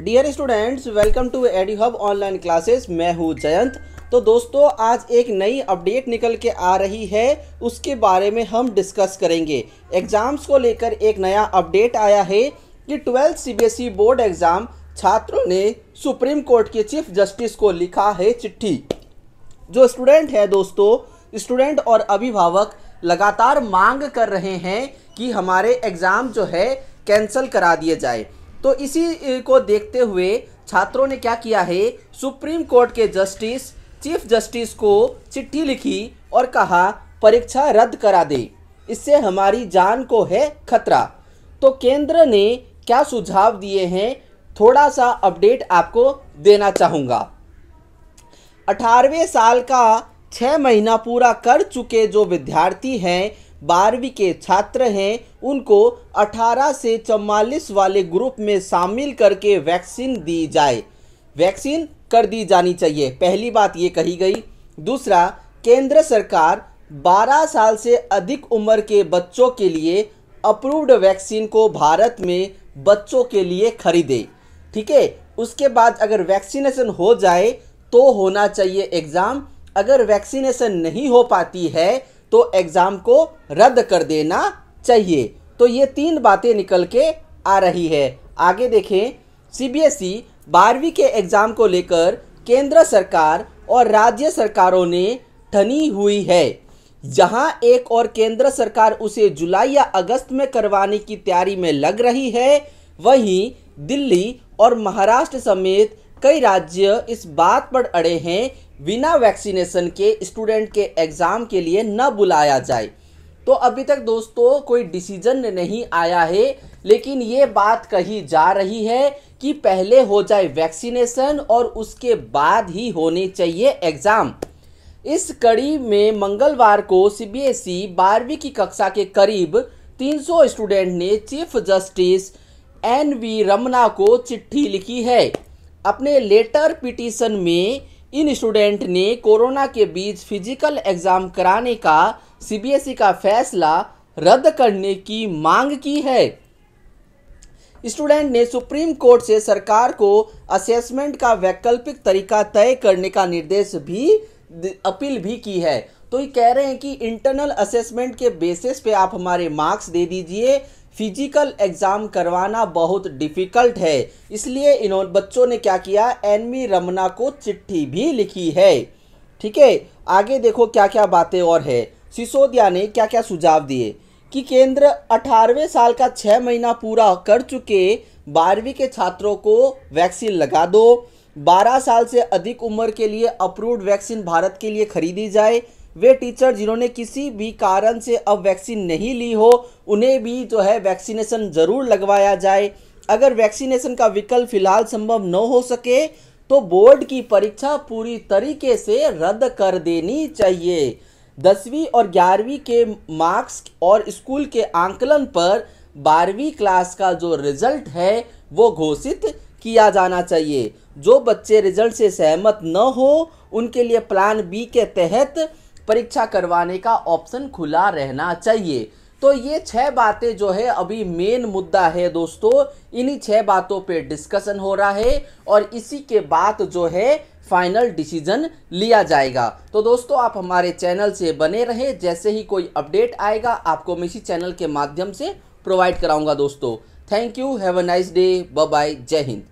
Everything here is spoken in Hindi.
dear students welcome to Ed Hub online classes मैं हूँ जयंत तो दोस्तों आज एक नई अपडेट निकल के आ रही है उसके बारे में हम डिस्कस करेंगे एग्ज़ाम्स को लेकर एक नया अपडेट आया है कि ट्वेल्थ सीबीएसई बोर्ड एग्ज़ाम छात्रों ने सुप्रीम कोर्ट के चीफ जस्टिस को लिखा है चिट्ठी जो स्टूडेंट है दोस्तों स्टूडेंट और अभिभावक लगातार मांग कर रहे हैं कि हमारे एग्ज़ाम जो है कैंसिल करा दिए जाए तो इसी को देखते हुए छात्रों ने क्या किया है सुप्रीम कोर्ट के जस्टिस चीफ जस्टिस को चिट्ठी लिखी और कहा परीक्षा रद्द करा दे इससे हमारी जान को है खतरा तो केंद्र ने क्या सुझाव दिए हैं थोड़ा सा अपडेट आपको देना चाहूँगा अठारहवें साल का छः महीना पूरा कर चुके जो विद्यार्थी हैं बारहवीं के छात्र हैं उनको 18 से चौवालीस वाले ग्रुप में शामिल करके वैक्सीन दी जाए वैक्सीन कर दी जानी चाहिए पहली बात ये कही गई दूसरा केंद्र सरकार 12 साल से अधिक उम्र के बच्चों के लिए अप्रूव्ड वैक्सीन को भारत में बच्चों के लिए खरीदे ठीक है उसके बाद अगर वैक्सीनेशन हो जाए तो होना चाहिए एग्ज़ाम अगर वैक्सीनेशन नहीं हो पाती है तो एग्ज़ाम को रद्द कर देना चाहिए तो ये तीन बातें निकल के आ रही है आगे देखें सीबीएसई e बारहवीं के एग्ज़ाम को लेकर केंद्र सरकार और राज्य सरकारों ने ठनी हुई है जहां एक और केंद्र सरकार उसे जुलाई या अगस्त में करवाने की तैयारी में लग रही है वहीं दिल्ली और महाराष्ट्र समेत कई राज्य इस बात पर अड़े हैं बिना वैक्सीनेशन के स्टूडेंट के एग्ज़ाम के लिए न बुलाया जाए तो अभी तक दोस्तों कोई डिसीजन नहीं आया है लेकिन ये बात कही जा रही है कि पहले हो जाए वैक्सीनेशन और उसके बाद ही होने चाहिए एग्ज़ाम इस कड़ी में मंगलवार को सीबीएसई बारहवीं की कक्षा के करीब 300 स्टूडेंट ने chief justice N V Ramana को चिट्ठी लिखी है अपने लेटर पिटीशन में इन स्टूडेंट ने कोरोना के बीच फिजिकल एग्ज़ाम कराने का सीबीएसई का फैसला रद्द करने की मांग की है स्टूडेंट ने सुप्रीम कोर्ट से सरकार को असेसमेंट का वैकल्पिक तरीका तय करने का निर्देश भी अपील भी की है तो ये कह रहे हैं कि इंटरनल असेसमेंट के बेसिस पे आप हमारे मार्क्स दे दीजिए फिजिकल एग्ज़ाम करवाना बहुत डिफ़िकल्ट है इसलिए इन्होंने बच्चों ने क्या किया मी रमना को चिट्ठी भी लिखी है ठीक है आगे देखो क्या क्या बातें और है सिसोदिया ने क्या क्या सुझाव दिए कि केंद्र अठारहवें साल का छः महीना पूरा कर चुके बारहवीं के छात्रों को वैक्सीन लगा दो बारह साल से अधिक उम्र के लिए अप्रूव्ड वैक्सीन भारत के लिए खरीदी जाए वे टीचर जिन्होंने किसी भी कारण से अब वैक्सीन नहीं ली हो उन्हें भी जो है वैक्सीनेशन ज़रूर लगवाया जाए अगर वैक्सीनेशन का विकल्प फिलहाल संभव न हो सके तो बोर्ड की परीक्षा पूरी तरीके से रद्द कर देनी चाहिए दसवीं और ग्यारहवीं के मार्क्स और स्कूल के आंकलन पर बारहवीं क्लास का जो रिजल्ट है वो घोषित किया जाना चाहिए जो बच्चे रिजल्ट से सहमत न हो उनके लिए प्लान बी के तहत परीक्षा करवाने का ऑप्शन खुला रहना चाहिए तो ये छह बातें जो है अभी मेन मुद्दा है दोस्तों इन्हीं छह बातों पे डिस्कशन हो रहा है और इसी के बाद जो है फाइनल डिसीजन लिया जाएगा तो दोस्तों आप हमारे चैनल से बने रहें जैसे ही कोई अपडेट आएगा आपको मैं इसी चैनल के माध्यम से प्रोवाइड कराऊंगा दोस्तों thank you have a nice day bye Jai Hind